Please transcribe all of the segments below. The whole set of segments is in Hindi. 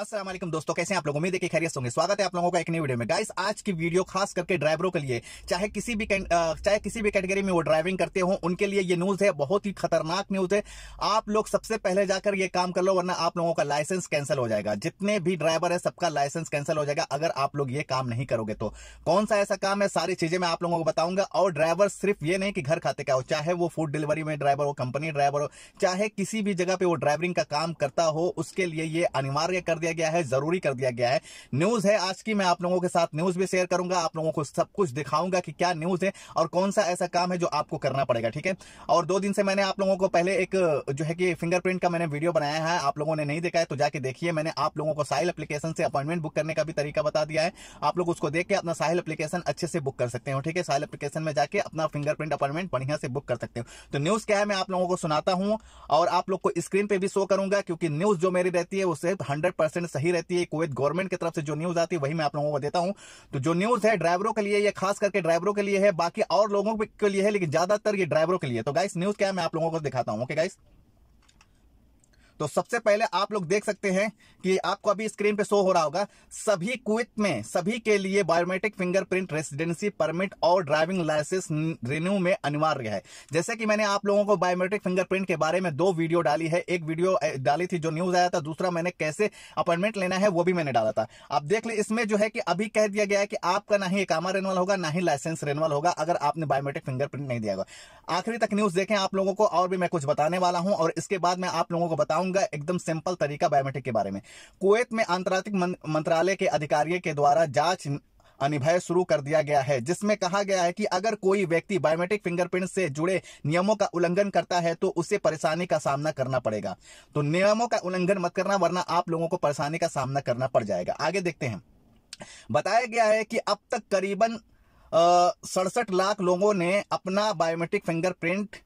असलम दोस्तों कैसे हैं आप लोग उम्मीद है खैरियत होंगे स्वागत है आप लोगों का एक नई वीडियो में गाइस आज की वीडियो खास करके ड्राइवरों के लिए चाहे किसी भी चाहे किसी भी कैटेगरी में वो ड्राइविंग करते हो उनके लिए ये न्यूज है बहुत ही खतरनाक न्यूज है आप लोग सबसे पहले जाकर ये काम कर लो वरना आप लोगों का लाइसेंस कैंसिल हो जाएगा जितने भी ड्राइवर है सबका लाइसेंस कैंसिल हो जाएगा अगर आप लोग ये काम नहीं करोगे तो कौन सा ऐसा काम है सारी चीजें मैं आप लोगों को बताऊंगा और ड्राइवर सिर्फ ये नहीं कि घर खाते का हो चाहे वो फूड डिलीवरी में ड्राइवर हो कंपनी ड्राइवर हो चाहे किसी भी जगह पे वो ड्राइविंग का काम करता हो उसके लिए ये अनिवार्य कर दिया गया है जरूरी कर दिया गया है न्यूज है आज की मैं आप लोगों के साथ न्यूज भी शेयर करूंगा आप लोगों को सब कुछ दिखाऊंगा कि क्या न्यूज है और कौन सा ऐसा काम है जो आपको करना पड़ेगा ठीक है और दो दिन से मैंने आप लोगों को पहले एक जो है कि फिंगरप्रिंट का मैंने वीडियो बनाया है आप लोगों ने नहीं देखा है तो जाके देखिए मैंने आप लोगों को साहिल अपलीकेशन से अपॉइंटमेंट बुक करने का भी तरीका बता दिया है आप लोग उसको देख के अपना साहिल अपलीकेशन अच्छे से बुक कर सकते हो ठीक है साहिल अपलीकेशन में जाके अपना फिंगरप्रिंट अपॉइंटमेंट बढ़िया से बुक कर सकते हो तो न्यूज क्या है मैं आप लोगों को सुनाता हूँ और आप लोग को स्क्रीन पे भी शो करूंगा क्योंकि न्यूज जो मेरी रहती है उसे हंड्रेड परसेंट सही रहती है कुवैत गवर्नमेंट की तरफ से जो न्यूज आती है वही मैं आप लोगों को देता हूं तो जो न्यूज है ड्राइवरों के लिए खास करके ड्राइवरों के लिए है बाकी और लोगों के लिए है लेकिन ज्यादातर ये ड्राइवरों के लिए तो गाइस न्यूज क्या है मैं आप लोगों को दिखाता हूँ ओके गाइस तो सबसे पहले आप लोग देख सकते हैं कि आपको अभी स्क्रीन पे शो हो रहा होगा सभी कुवैत में सभी के लिए बायोमेट्रिक फिंगरप्रिंट रेसिडेंसी परमिट और ड्राइविंग लाइसेंस रिन्यू में अनिवार्य है जैसे कि मैंने आप लोगों को बायोमेट्रिक फिंगरप्रिंट के बारे में दो वीडियो डाली है एक वीडियो डाली थी जो न्यूज आया था दूसरा मैंने कैसे अपॉइंटमेंट लेना है वो भी मैंने डाला था आप देख ले इसमें जो है कि अभी कह दिया गया है कि आपका ना ही एकामा रेनवल होगा ना ही लाइसेंस रेनवल होगा अगर आपने बायोमेट्रिक फिंगरप्रिंट नहीं दिया होगा आखिरी तक न्यूज देखें आप लोगों को और भी मैं कुछ बताने वाला हूं और इसके बाद मैं आप लोगों को बताऊंगा बताऊंगा एकदम सिंपल तरीका बायोमेट्रिक के बारे में कुवैत में आंतरिक मंत्रालय के अधिकारियों के द्वारा जांच अनिभय शुरू कर दिया गया है जिसमें कहा गया है कि अगर कोई व्यक्ति बायोमेट्रिक फिंगरप्रिंट से जुड़े नियमों का उल्लंघन करता है तो उसे परेशानी का सामना करना पड़ेगा तो नियमों का उल्लंघन मत करना वरना आप लोगों को परेशानी का सामना करना पड़ जाएगा आगे देखते हैं बताया गया है कि अब तक करीबन सड़सठ लाख लोगों ने अपना बायोमेट्रिक फिंगरप्रिंट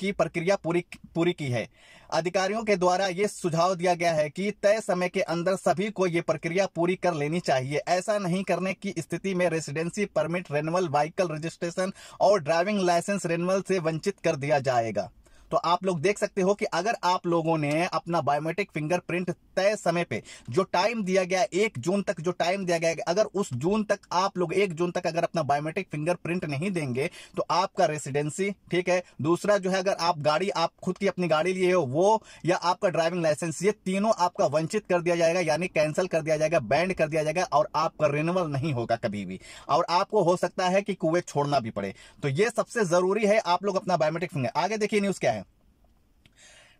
की प्रक्रिया पूरी पूरी की है अधिकारियों के द्वारा ये सुझाव दिया गया है कि तय समय के अंदर सभी को ये प्रक्रिया पूरी कर लेनी चाहिए ऐसा नहीं करने की स्थिति में residency permit renewal vehicle registration और ड्राइविंग लाइसेंस रेनुअल से वंचित कर दिया जाएगा तो आप लोग देख सकते हो कि अगर आप लोगों ने अपना बायोमेट्रिक फिंगरप्रिंट तय समय पे जो टाइम दिया गया एक जून तक जो टाइम दिया गया अगर उस जून तक आप लोग एक जून तक अगर अपना बायोमेट्रिक फिंगरप्रिंट नहीं देंगे तो आपका रेसिडेंसी ठीक है दूसरा जो है अगर आप गाड़ी आप खुद की अपनी गाड़ी लिए हो वो या आपका ड्राइविंग लाइसेंस ये तीनों आपका वंचित कर दिया जाएगा यानी कैंसिल कर दिया जाएगा बैंड कर दिया जाएगा और आपका रिन्यूअल नहीं होगा कभी भी और आपको हो सकता है कि कुएं छोड़ना भी पड़े तो ये सबसे जरूरी है आप लोग अपना बायोमेट्रिक फिंगर आगे देखिए न्यूज क्या है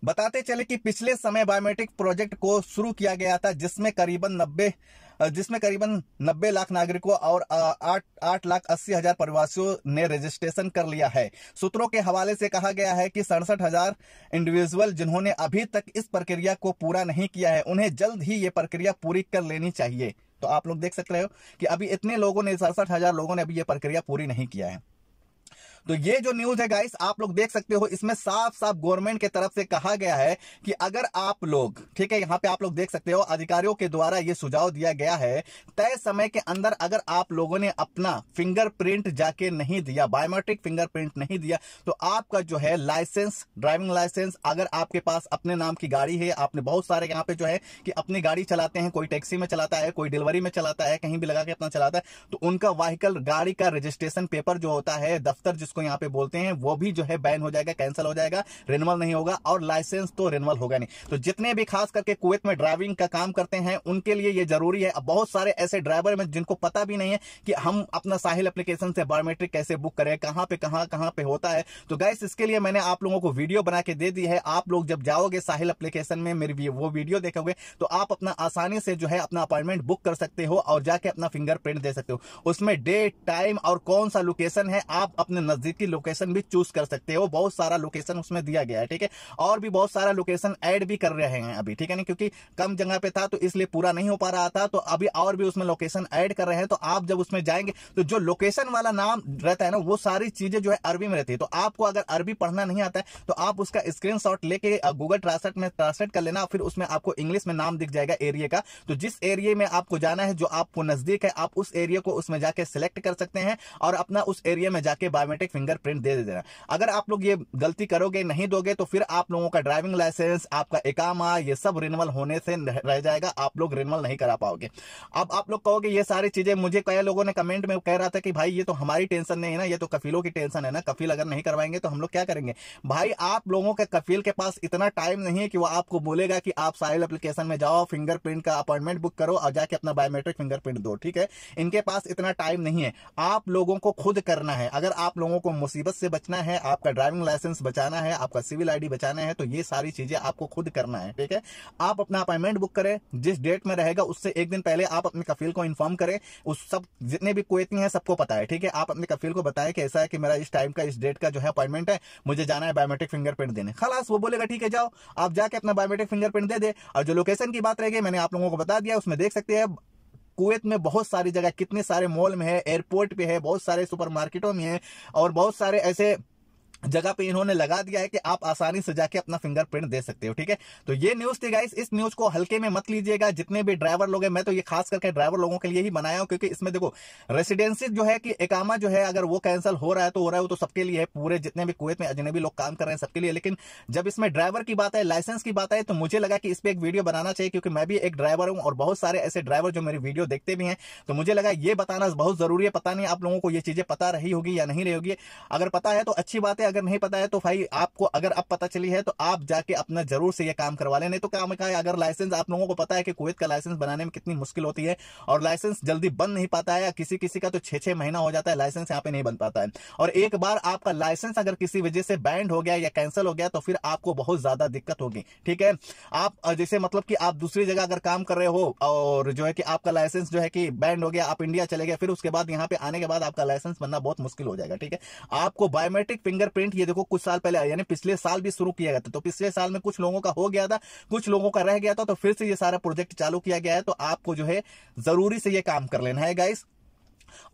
बताते चले कि पिछले समय बायोमेट्रिक प्रोजेक्ट को शुरू किया गया था जिसमें करीबन 90 जिसमें करीबन 90 लाख नागरिकों और आठ आठ लाख अस्सी हजार प्रवासियों ने रजिस्ट्रेशन कर लिया है सूत्रों के हवाले से कहा गया है कि सड़सठ हजार इंडिविजुअल जिन्होंने अभी तक इस प्रक्रिया को पूरा नहीं किया है उन्हें जल्द ही ये प्रक्रिया पूरी कर लेनी चाहिए तो आप लोग देख सकते हो कि अभी इतने लोगों ने सड़सठ हजार लोगों ने अभी ये प्रक्रिया पूरी नहीं किया है तो ये जो न्यूज है गाइस आप लोग देख सकते हो इसमें साफ साफ गवर्नमेंट के तरफ से कहा गया है कि अगर आप लोग ठीक है यहाँ पे आप लोग देख सकते हो अधिकारियों के द्वारा ये सुझाव दिया गया है तय समय के अंदर अगर आप लोगों ने अपना फिंगरप्रिंट जाके नहीं दिया बायोमेट्रिक फिंगरप्रिंट नहीं दिया तो आपका जो है लाइसेंस ड्राइविंग लाइसेंस अगर आपके पास अपने नाम की गाड़ी है आपने बहुत सारे यहाँ पे जो है कि अपनी गाड़ी चलाते हैं कोई टैक्सी में चलाता है कोई डिलीवरी में चलाता है कहीं भी लगा के अपना चलाता है तो उनका वाहकल गाड़ी का रजिस्ट्रेशन पेपर जो होता है दफ्तर जिसको यहाँ पे बोलते हैं वो भी जो है बैन हो जाएगा कैंसिल हो जाएगा रिनवल नहीं होगा और लाइसेंस तो रिनवल होगा नहीं तो जितने भी खास करके कुवैत में ड्राइविंग का काम करते हैं उनके लिए ये जरूरी है बहुत सारे ऐसे ड्राइवर में जिनको पता भी नहीं है कि हम अपना साहिल एप्लीकेशन से बायोमेट्रिक कैसे बुक करें कहाँ पे कहाँ कहाँ पे होता है तो गैस इसके लिए मैंने आप लोगों को वीडियो बना के दे दी है आप लोग जब जाओगे साहिल एप्लीकेशन में मेरी वो वीडियो देखोगे तो आप अपना आसानी से जो है अपना अपॉइंटमेंट बुक कर सकते हो और जाके अपना फिंगरप्रिंट दे सकते हो उसमें डेट टाइम और कौन सा लोकेशन है आप अपने नजदीक मस्जिद की लोकेशन भी चूज कर सकते हो बहुत सारा लोकेशन उसमें दिया गया है ठीक है और भी बहुत सारा लोकेशन ऐड भी कर रहे हैं अभी ठीक है ना क्योंकि कम जगह पे था तो इसलिए पूरा नहीं हो पा रहा था तो अभी और भी उसमें लोकेशन ऐड कर रहे हैं तो आप जब उसमें जाएंगे तो जो लोकेशन वाला नाम रहता है ना वो सारी चीजें जो है अरबी में रहती है तो आपको अगर अरबी पढ़ना नहीं आता है तो आप उसका स्क्रीन लेके गूगल ट्रांसलेट में ट्रांसलेट कर लेना फिर उसमें आपको इंग्लिश में नाम दिख जाएगा एरिया का तो जिस एरिया में आपको जाना है जो आपको नजदीक है आप उस एरिया को उसमें जाके सिलेक्ट कर सकते हैं और अपना उस एरिया में जाके बायोमेट्रिक फिंगरप्रिंट दे देना अगर आप लोग ये गलती करोगे नहीं दोगे तो फिर आप लोगों का ड्राइविंग लाइसेंस आपका एकामा ये सब रिनवल होने से रह जाएगा आप लोग रिनवल नहीं करा पाओगे अब आप लोग कहोगे ये सारी चीजें मुझे कई लोगों ने कमेंट में कह रहा था कि भाई ये तो हमारी टेंशन नहीं है ना ये तो कफीलों की टेंशन है ना कफील अगर नहीं करवाएंगे तो हम लोग क्या करेंगे भाई आप लोगों के कफील के पास इतना टाइम नहीं है कि वो आपको बोलेगा कि आप साइल एप्लीकेशन में जाओ फिंगरप्रिंट का अपॉइंटमेंट बुक करो और जाके अपना बायोमेट्रिक फिंगरप्रिंट दो ठीक है इनके पास इतना टाइम नहीं है आप लोगों को खुद करना है अगर आप लोगों को मुसीबत से बचना है आपका ड्राइविंग लाइसेंस बचाना है आपका सिविल आईडी बचाना है तो ये सारी चीजें आपको खुद करना है ठीक है आप अपना अपॉइंटमेंट बुक करें जिस डेट में रहेगा उससे एक दिन पहले आप अपने कफील को इन्फॉर्म करें उस सब जितने भी कुवैतनी है सबको पता है ठीक है आप अपने कफील को बताएं कि ऐसा है कि मेरा इस टाइम का इस डेट का जो है अपॉइंटमेंट है मुझे जाना है बायोमेट्रिक फिंगरप्रिंट देने खलास वो बोलेगा ठीक है जाओ आप जाके अपना बायोमेट्रिक फिंगरप्रिंट दे दे और जो लोकेशन की बात रहेगी मैंने आप लोगों को बता दिया उसमें देख सकते हैं कुवैत में बहुत सारी जगह कितने सारे मॉल में है एयरपोर्ट पे है बहुत सारे सुपरमार्केटों में है और बहुत सारे ऐसे जगह पे इन्होंने लगा दिया है कि आप आसानी से जाके अपना फिंगरप्रिंट दे सकते हो ठीक है तो ये न्यूज थी गाइस इस न्यूज को हल्के में मत लीजिएगा जितने भी ड्राइवर लोग हैं मैं तो ये खास करके ड्राइवर लोगों के लिए ही बनाया हूं क्योंकि इसमें देखो रेसिडेंसी जो है कि एकामा जो है अगर वो कैंसिल हो रहा है तो हो रहा है वो तो सबके लिए है पूरे जितने भी कुएत में अजनबी लोग काम कर रहे हैं सबके लिए लेकिन जब इसमें ड्राइवर की बात है लाइसेंस की बात है तो मुझे लगा कि इस पर एक वीडियो बनाना चाहिए क्योंकि मैं भी एक ड्राइवर हूं और बहुत सारे ऐसे ड्राइवर जो मेरी वीडियो देखते भी हैं तो मुझे लगा ये बताना बहुत जरूरी है पता नहीं आप लोगों को ये चीजें पता रही होगी या नहीं रही होगी अगर पता है तो अच्छी बात है अगर नहीं पता है तो भाई आपको अगर अब पता चली है तो आप जाके अपना जरूर से ये काम करवा लें नहीं तो काम का अगर लाइसेंस आप लोगों को पता है कि कुवैत का लाइसेंस बनाने में कितनी मुश्किल होती है और लाइसेंस जल्दी बन नहीं पाता है किसी किसी का तो छह छह महीना हो जाता है लाइसेंस यहाँ पे नहीं बन पाता है और एक बार आपका लाइसेंस अगर किसी वजह से बैंड हो गया या कैंसिल हो गया तो फिर आपको बहुत ज्यादा दिक्कत होगी ठीक है आप जैसे मतलब कि आप दूसरी जगह अगर काम कर रहे हो और जो है कि आपका लाइसेंस जो है कि बैंड हो गया आप इंडिया चले गए फिर उसके बाद यहाँ पे आने के बाद आपका लाइसेंस बनना बहुत मुश्किल हो जाएगा ठीक है आपको बायोमेट्रिक फिंगर प्रिंट ये देखो कुछ साल पहले यानी पिछले साल भी शुरू किया गया था तो पिछले साल में कुछ लोगों का हो गया था कुछ लोगों का रह गया था तो फिर से ये सारा प्रोजेक्ट चालू किया गया है तो आपको जो है जरूरी से ये काम कर लेना है गाइस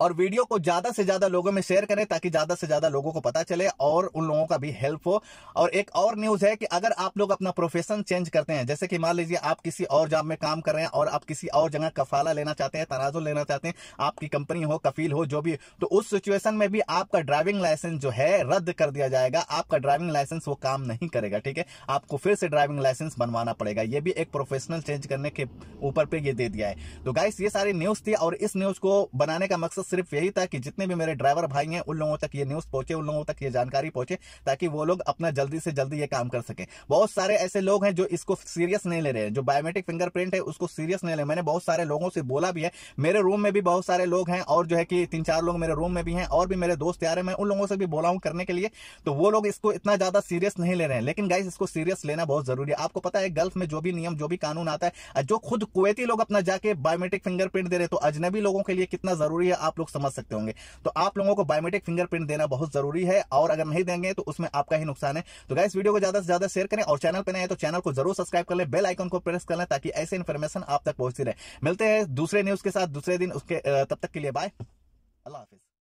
और वीडियो को ज्यादा से ज्यादा लोगों में शेयर करें ताकि ज्यादा से ज्यादा लोगों को पता चले और उन लोगों का भी हेल्प हो और एक और न्यूज है कि अगर आप लोग अपना प्रोफेशन चेंज करते हैं जैसे कि मान लीजिए आप किसी और जॉब में काम कर रहे हैं और आप किसी और जगह कफाला लेना चाहते हैं तराजो लेना चाहते हैं आपकी कंपनी हो कफील हो जो भी तो उस सिचुएशन में भी आपका ड्राइविंग लाइसेंस जो है रद्द कर दिया जाएगा आपका ड्राइविंग लाइसेंस वो काम नहीं करेगा ठीक है आपको फिर से ड्राइविंग लाइसेंस बनवाना पड़ेगा ये भी एक प्रोफेशनल चेंज करने के ऊपर पे ये दे दिया है तो गाइस ये सारी न्यूज थी और इस न्यूज को बनाने का मकसद सिर्फ यही था कि जितने भी मेरे ड्राइवर भाई हैं उन लोगों तक ये न्यूज पहुंचे उन लोगों तक ये जानकारी पहुंचे ताकि वो लोग अपना जल्दी से जल्दी ये काम कर सके बहुत सारे ऐसे लोग हैं जो इसको सीरियस नहीं ले रहे हैं जो बायोमेट्रिक फिंगरप्रिंट है उसको सीरियस नहीं ले मैंने बहुत सारे लोगों से बोला भी है मेरे रूम में भी बहुत सारे लोग हैं और जो है कि तीन चार लोग मेरे रूम में भी हैं और भी मेरे दोस्त यार हैं मैं उन लोगों से भी बोला हूं करने के लिए तो वो लोग इसको इतना ज्यादा सीरियस नहीं ले रहे हैं लेकिन गाइस इसको सीरियस लेना बहुत जरूरी है आपको पता है गल्फ में जो भी नियम जो भी कानून आता है जो खुद कुवैती लोग अपना जाके बायोमेट्रिक फिंगरप्रिंट दे रहे तो अजनबी लोगों के लिए कितना जरूरी है ये आप लोग समझ सकते होंगे तो आप लोगों को बायोमेट्रिक फिंगरप्रिंट देना बहुत जरूरी है और अगर नहीं देंगे तो उसमें आपका ही नुकसान है तो गाइस वीडियो को ज्यादा से ज्यादा शेयर करें और चैनल पर नए तो चैनल को जरूर सब्सक्राइब कर ले बेल आइकन को प्रेस कर लें ताकि ऐसे इन्फॉर्मेशन आप तक पहुंचती रहे मिलते हैं दूसरे न्यूज के साथ दूसरे दिन उसके तब तक के लिए बाय अल्लाह हाफिज